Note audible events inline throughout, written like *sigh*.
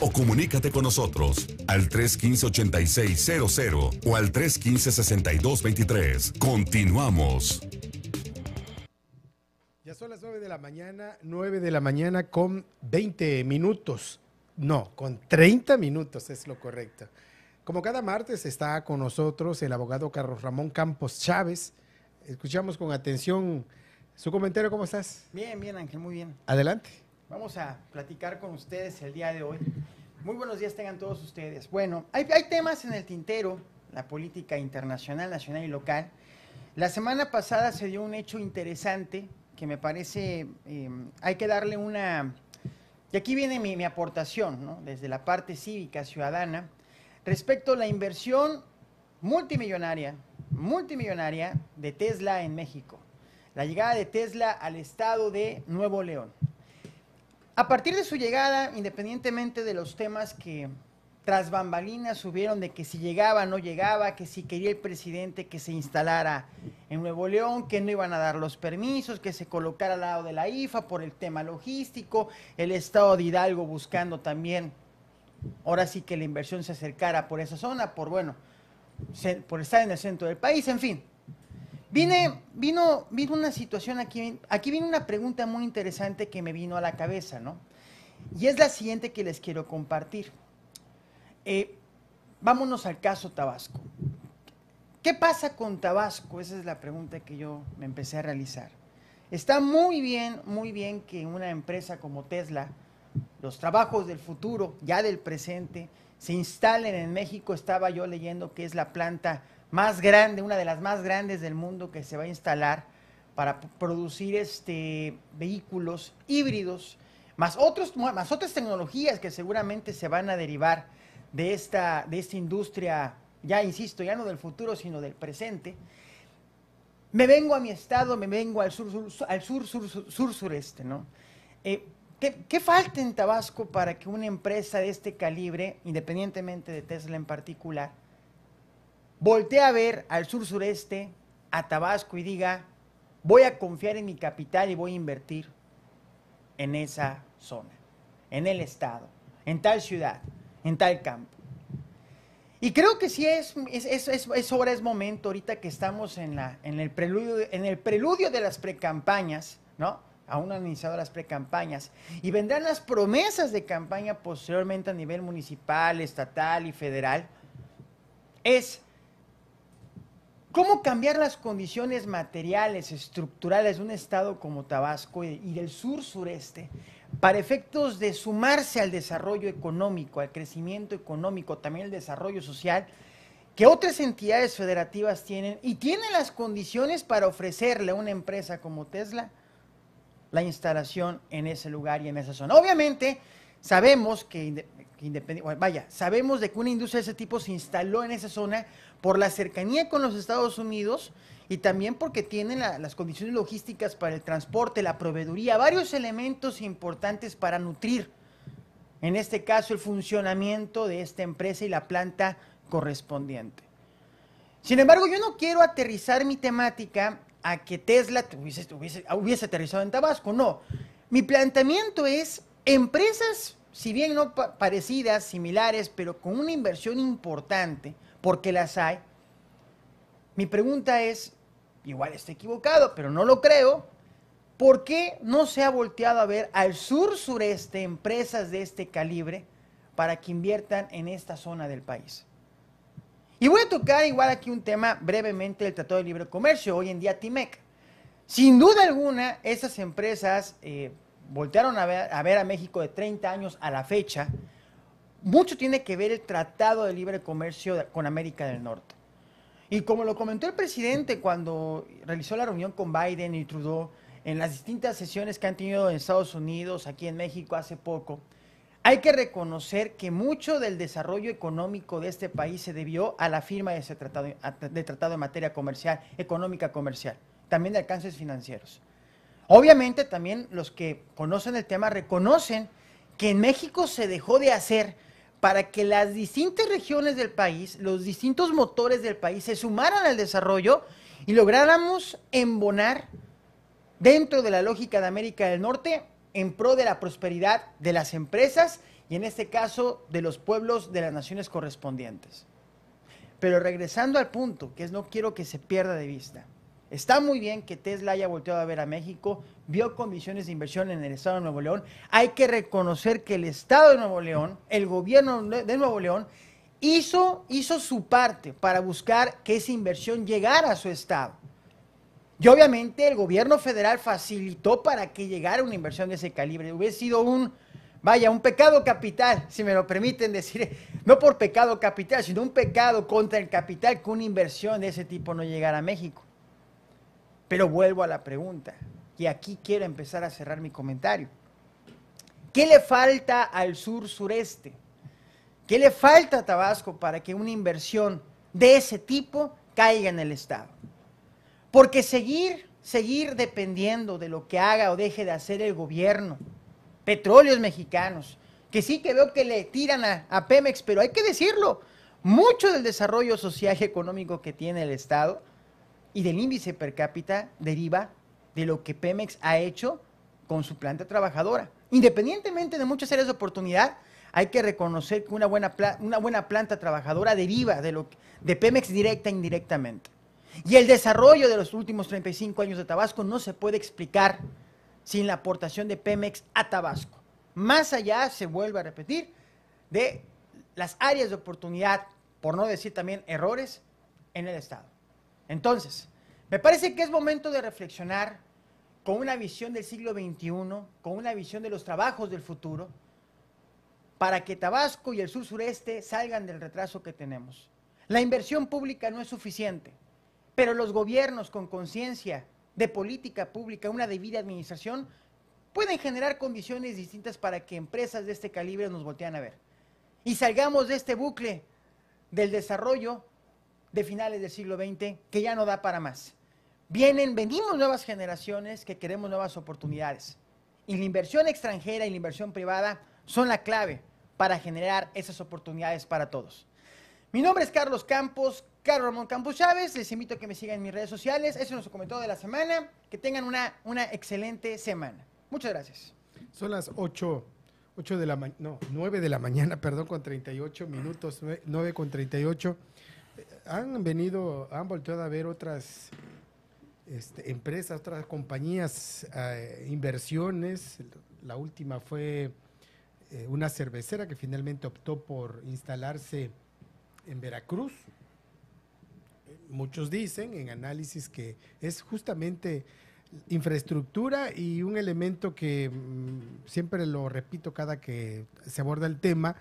o comunícate con nosotros al 315-8600 o al 315-6223. Continuamos. Ya son las 9 de la mañana, 9 de la mañana con 20 minutos. No, con 30 minutos es lo correcto. Como cada martes está con nosotros el abogado Carlos Ramón Campos Chávez. Escuchamos con atención su comentario. ¿Cómo estás? Bien, bien, Ángel, muy bien. Adelante. Vamos a platicar con ustedes el día de hoy. Muy buenos días tengan todos ustedes. Bueno, hay, temas en el tintero, la política internacional, nacional y local. La semana pasada se dio un hecho interesante que me parece em, hay que darle una... Y aquí viene mi, aportación, desde la parte cívica, ciudadana, respecto a la inversión multimillonaria, multimillonaria de Tesla en México. La llegada de Tesla al estado de Nuevo León. A partir de su llegada, independientemente de los temas que tras bambalinas subieron de que si llegaba, no llegaba, que si quería el presidente que se instalara en Nuevo León, que no iban a dar los permisos, que se colocara al lado de la IFA por el tema logístico, el estado de Hidalgo buscando también, ahora sí que la inversión se acercara por esa zona, por bueno, por estar en el centro del país, en fin vino, una situación aquí, aquí vino una pregunta muy interesante que me vino a la cabeza, ¿no? Y es la siguiente que les quiero compartir. Eh, vámonos al caso Tabasco. ¿Qué pasa con Tabasco? Esa es la pregunta que yo me empecé a realizar. Está muy bien, muy bien que una empresa como Tesla, los trabajos del futuro, ya del presente, se instalen en México. Estaba yo leyendo que es la planta más grande, una de las más grandes del mundo que se va a instalar para producir este, vehículos híbridos, más, otros, más otras tecnologías que seguramente se van a derivar de esta, de esta industria, ya insisto, ya no del futuro, sino del presente. Me vengo a mi estado, me vengo al sur, al sur, sur, sureste, ¿no? Eh, ¿qué, ¿Qué falta en Tabasco para que una empresa de este calibre, independientemente de Tesla en particular, voltea a ver al sur sureste, a Tabasco y diga, voy a confiar en mi capital y voy a invertir en esa zona, en el estado, en tal ciudad, en tal campo. Y creo que sí es, es, es, es hora, es momento, ahorita que estamos en, en, el, preludio, en el preludio de las precampañas, ¿no? Aún han iniciado las precampañas. Y vendrán las promesas de campaña posteriormente a nivel municipal, estatal y federal. Es ¿Cómo cambiar las condiciones materiales, estructurales de un estado como Tabasco y del sur sureste para efectos de sumarse al desarrollo económico, al crecimiento económico, también el desarrollo social que otras entidades federativas tienen y tienen las condiciones para ofrecerle a una empresa como Tesla la instalación en ese lugar y en esa zona? Obviamente sabemos que vaya, sabemos de que una industria de ese tipo se instaló en esa zona por la cercanía con los Estados Unidos y también porque tienen las condiciones logísticas para el transporte, la proveeduría, varios elementos importantes para nutrir, en este caso, el funcionamiento de esta empresa y la planta correspondiente. Sin embargo, yo no quiero aterrizar mi temática a que Tesla hubiese aterrizado en Tabasco, no. Mi planteamiento es empresas si bien no parecidas, similares, pero con una inversión importante, porque las hay, mi pregunta es, igual estoy equivocado, pero no lo creo, ¿por qué no se ha volteado a ver al sur-sureste empresas de este calibre para que inviertan en esta zona del país? Y voy a tocar igual aquí un tema brevemente del Tratado de Libre Comercio, hoy en día TIMEC. Sin duda alguna, esas empresas... Eh, voltearon a ver, a México de 30 años a la fecha, mucho tiene que ver el Tratado de Libre Comercio con América del Norte. Y como lo comentó el presidente cuando realizó la reunión con Biden y Trudeau, en las distintas sesiones que han tenido en Estados Unidos, aquí en México hace poco, hay que reconocer que mucho del desarrollo económico de este país se debió a la firma de ese tratado, de tratado de materia comercial, económica comercial, también de alcances financieros. Obviamente también los que conocen el tema reconocen que en México se dejó de hacer para que las distintas regiones del país, los distintos motores del país se sumaran al desarrollo y lográramos embonar dentro de la lógica de América del Norte en pro de la prosperidad de las empresas y en este caso de los pueblos de las naciones correspondientes. Pero regresando al punto, que es no quiero que se pierda de vista. Está muy bien que Tesla haya volteado a ver a México, vio condiciones de inversión en el Estado de Nuevo León. Hay que reconocer que el Estado de Nuevo León, el gobierno de Nuevo León, hizo, hizo su parte para buscar que esa inversión llegara a su Estado. Y obviamente el gobierno federal facilitó para que llegara una inversión de ese calibre. Hubiera sido un, vaya, un pecado capital, si me lo permiten decir, no por pecado capital, sino un pecado contra el capital que una inversión de ese tipo no llegara a México. Pero vuelvo a la pregunta, y aquí quiero empezar a cerrar mi comentario. ¿Qué le falta al sur-sureste? ¿Qué le falta a Tabasco para que una inversión de ese tipo caiga en el Estado? Porque seguir, seguir dependiendo de lo que haga o deje de hacer el gobierno, petróleos mexicanos, que sí que veo que le tiran a, a Pemex, pero hay que decirlo, mucho del desarrollo social y económico que tiene el Estado y del índice per cápita deriva de lo que Pemex ha hecho con su planta trabajadora. Independientemente de muchas áreas de oportunidad, hay que reconocer que una buena, planta trabajadora deriva de, lo de Pemex directa e indirectamente. Y el desarrollo de los últimos 35 años de Tabasco no se puede explicar sin la aportación de Pemex a Tabasco. Más allá, se vuelve a repetir, de las áreas de oportunidad, por no decir también errores, en el Estado. Entonces, me parece que es momento de reflexionar con una visión del siglo XXI, con una visión de los trabajos del futuro, para que Tabasco y el sur sureste salgan del retraso que tenemos. La inversión pública no es suficiente, pero los gobiernos con conciencia de política pública, una debida administración, pueden generar condiciones distintas para que empresas de este calibre nos voltean a ver. Y salgamos de este bucle del desarrollo de finales del siglo XX que ya no da para más. Vienen, venimos nuevas generaciones que queremos nuevas oportunidades. Y la inversión extranjera y la inversión privada son la clave para generar esas oportunidades para todos. Mi nombre es Carlos Campos, Carlos Ramón Campos Chávez. Les invito a que me sigan en mis redes sociales. Eso es nuestro comentario de la semana. Que tengan una, una excelente semana. Muchas gracias. Son las 8, 8 de la mañana, no, 9 de la mañana, perdón, con 38 minutos, 9 con 38 han venido, han volteado a ver otras este, empresas, otras compañías, eh, inversiones. La última fue eh, una cervecera que finalmente optó por instalarse en Veracruz. Muchos dicen en análisis que es justamente infraestructura y un elemento que mm, siempre lo repito cada que se aborda el tema,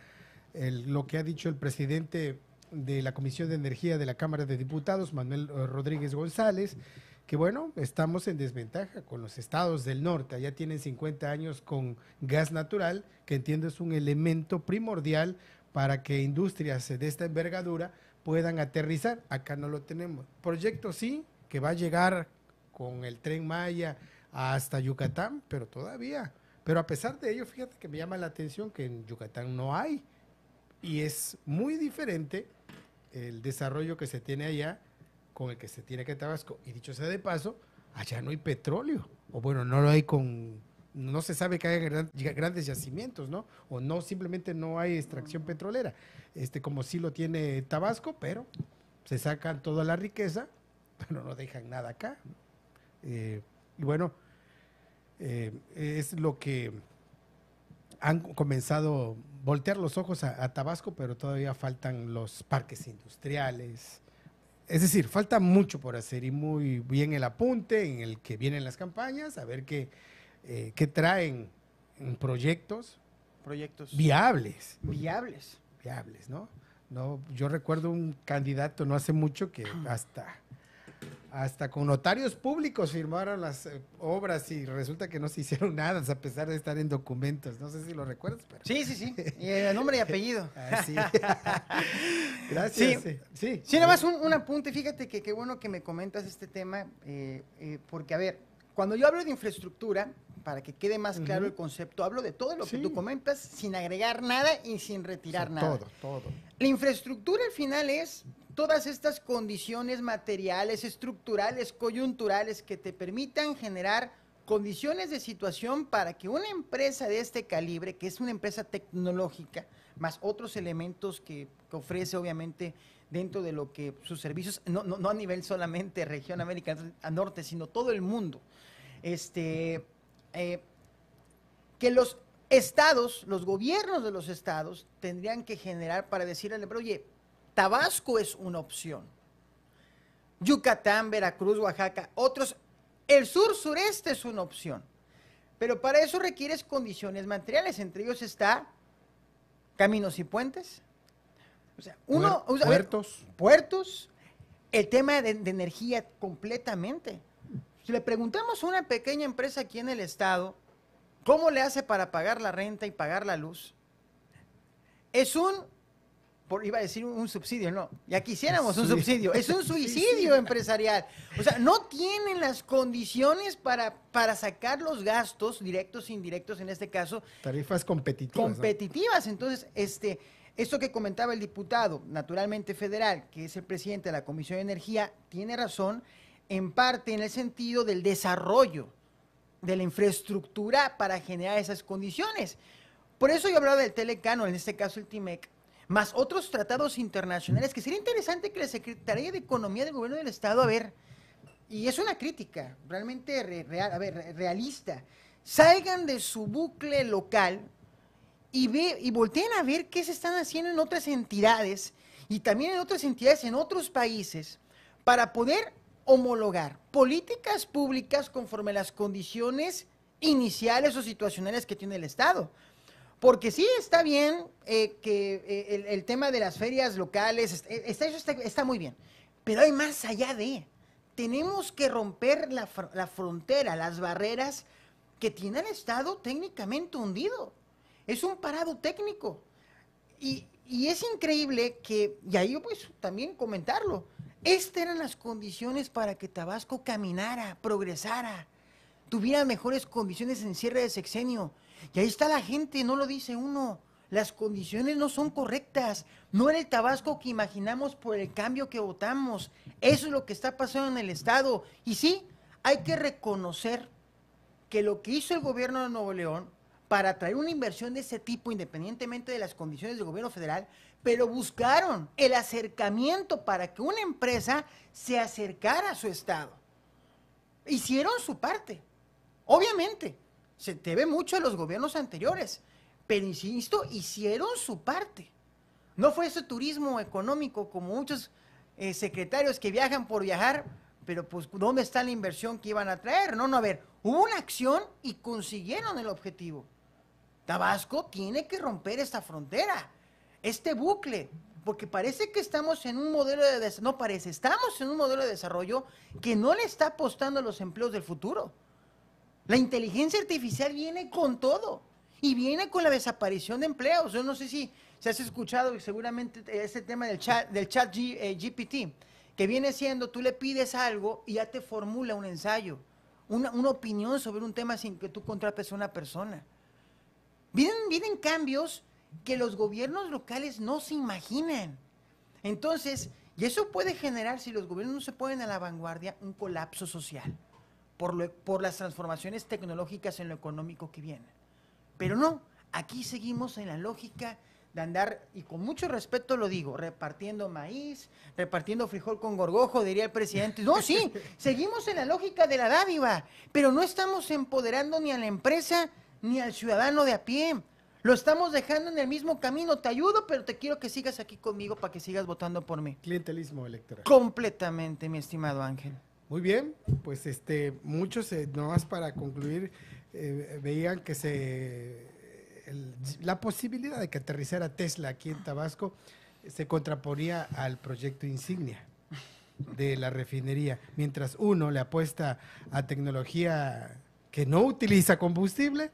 lo que ha dicho el presidente de la Comisión de Energía de la Cámara de Diputados, Manuel eh, Rodríguez González, que bueno, estamos en desventaja con los estados del norte. Allá tienen 50 años con gas natural, que entiendo es un elemento primordial para que industrias de esta envergadura puedan aterrizar. Acá no lo tenemos. Proyecto sí, que va a llegar con el tren Maya hasta Yucatán, pero todavía. Pero a pesar de ello, fíjate que me llama la atención que en Yucatán no hay. Y es muy diferente el desarrollo que se tiene allá con el que se tiene que Tabasco. Y dicho sea de paso, allá no hay petróleo. O bueno, no lo hay con... No se sabe que haya grandes yacimientos, ¿no? O no, simplemente no hay extracción petrolera, este, como sí lo tiene Tabasco, pero se sacan toda la riqueza, pero no dejan nada acá. Eh, y bueno, eh, es lo que han comenzado voltear los ojos a, Tabasco, pero todavía faltan los parques industriales. Es decir, falta mucho por hacer y muy bien el apunte en el que vienen las campañas, a ver qué, eh, traen en proyectos. Proyectos. Viables. Viables. Viables, ¿no? No, yo recuerdo un candidato no hace mucho que *gasps* hasta hasta con notarios públicos firmaron las eh, obras y resulta que no se hicieron *laughs* nada, a pesar de estar en documentos. No sé si lo recuerdas, pero... Sí, sí, sí. *laughs* nombre y apellido. Así. *laughs* Ah, sí. Gracias. Eh, sí, sí. nada más un, apunte. Fíjate que qué bueno que me comentas este tema, eh, porque, a ver, cuando yo hablo de infraestructura, para que quede más claro el concepto, hablo de todo lo que tú comentas sin agregar nada y sin retirar nada. Todo, todo. La infraestructura al final es todas estas condiciones materiales, estructurales, coyunturales que te permitan generar condiciones de situación para que una empresa de este calibre, que es una empresa tecnológica, más otros elementos que, ofrece obviamente dentro de lo que sus servicios, no, a nivel solamente región América Norte, sino todo el mundo, este, eh, que los estados, los gobiernos de los estados tendrían que generar para decirle, pero oye, Tabasco es una opción. Yucatán, Veracruz, Oaxaca, otros. El sur sureste es una opción. Pero para eso requieres condiciones materiales. Entre ellos está caminos y puentes. O sea, uno, puertos. puertos. El tema de energía completamente. Si le preguntamos a una pequeña empresa aquí en el estado, ¿cómo le hace para pagar la renta y pagar la luz? Es un iba a decir un subsidio, no, ya quisiéramos un subsidio, es un *laughs* suicidio empresarial. O sea, no tienen las condiciones para, para sacar los gastos directos e indirectos en este caso. Tarifas competitivas. Competitivas, entonces, este... Esto que comentaba el diputado, naturalmente federal, que es el presidente de la Comisión de Energía, tiene razón en parte en el sentido del desarrollo de la infraestructura para generar esas condiciones. Por eso yo hablaba del Telecano, en este caso el TIMEC, más otros tratados internacionales, que sería interesante que la Secretaría de Economía del Gobierno del Estado, a ver, y es una crítica realmente realista, salgan de su bucle local y, ve, y volteen a ver qué se están haciendo en otras entidades y también en otras entidades en otros países para poder homologar políticas públicas conforme a las condiciones iniciales o situacionales que tiene el Estado. Porque sí está bien eh, que eh, el, tema de las ferias locales, eh, está, está, muy bien, pero hay más allá de, tenemos que romper la, frontera, las barreras que tiene el Estado técnicamente hundido. Es un parado técnico. Y, es increíble que, y ahí pues también comentarlo, estas eran las condiciones para que Tabasco caminara, progresara, tuviera mejores condiciones en cierre de sexenio y ahí está la gente, no lo dice uno. Las condiciones no son correctas. No era el Tabasco que imaginamos por el cambio que votamos. Eso es lo que está pasando en el Estado. Y sí, hay que reconocer que lo que hizo el gobierno de Nuevo León para traer una inversión de ese tipo, independientemente de las condiciones del gobierno federal, pero buscaron el acercamiento para que una empresa se acercara a su estado. Hicieron su parte, obviamente, se ve mucho a los gobiernos anteriores, pero insisto, hicieron su parte. No fue ese turismo económico como muchos eh, secretarios que viajan por viajar, pero pues ¿dónde está la inversión que iban a traer? No, no, a ver, hubo una acción y consiguieron el objetivo. Tabasco tiene que romper esta frontera, este bucle, porque parece que estamos en un modelo de no parece, estamos en un modelo de desarrollo que no le está apostando a los empleos del futuro. La inteligencia artificial viene con todo y viene con la desaparición de empleos. Yo no sé si se has escuchado seguramente ese tema del chat, del GPT, eh, que viene siendo, tú le pides algo y ya te formula un ensayo, una, opinión sobre un tema sin que tú contrates a una persona. Vienen, vienen cambios que los gobiernos locales no se imaginan. Entonces, y eso puede generar, si los gobiernos no se ponen a la vanguardia, un colapso social por, lo, por las transformaciones tecnológicas en lo económico que viene. Pero no, aquí seguimos en la lógica de andar, y con mucho respeto lo digo, repartiendo maíz, repartiendo frijol con gorgojo, diría el presidente. No, sí, *laughs* seguimos en la lógica de la dádiva, pero no estamos empoderando ni a la empresa ni al ciudadano de a pie. Lo estamos dejando en el mismo camino. Te ayudo, pero te quiero que sigas aquí conmigo para que sigas votando por mí. Clientelismo electoral. Completamente, mi estimado Ángel. Muy bien, pues este, muchos, eh, no nomás para concluir, eh, veían que se la posibilidad de que aterrizara Tesla aquí en Tabasco se contraponía al proyecto insignia de la refinería, mientras uno le apuesta a tecnología que no utiliza combustible,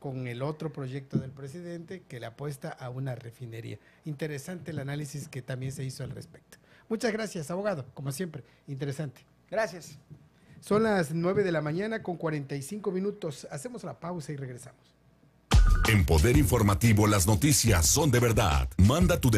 con el otro proyecto del presidente que le apuesta a una refinería. Interesante el análisis que también se hizo al respecto. Muchas gracias, abogado, como siempre, interesante. Gracias. Son las 9 de la mañana con 45 minutos. Hacemos la pausa y regresamos. En Poder Informativo las noticias son de verdad. Manda tu denuncia.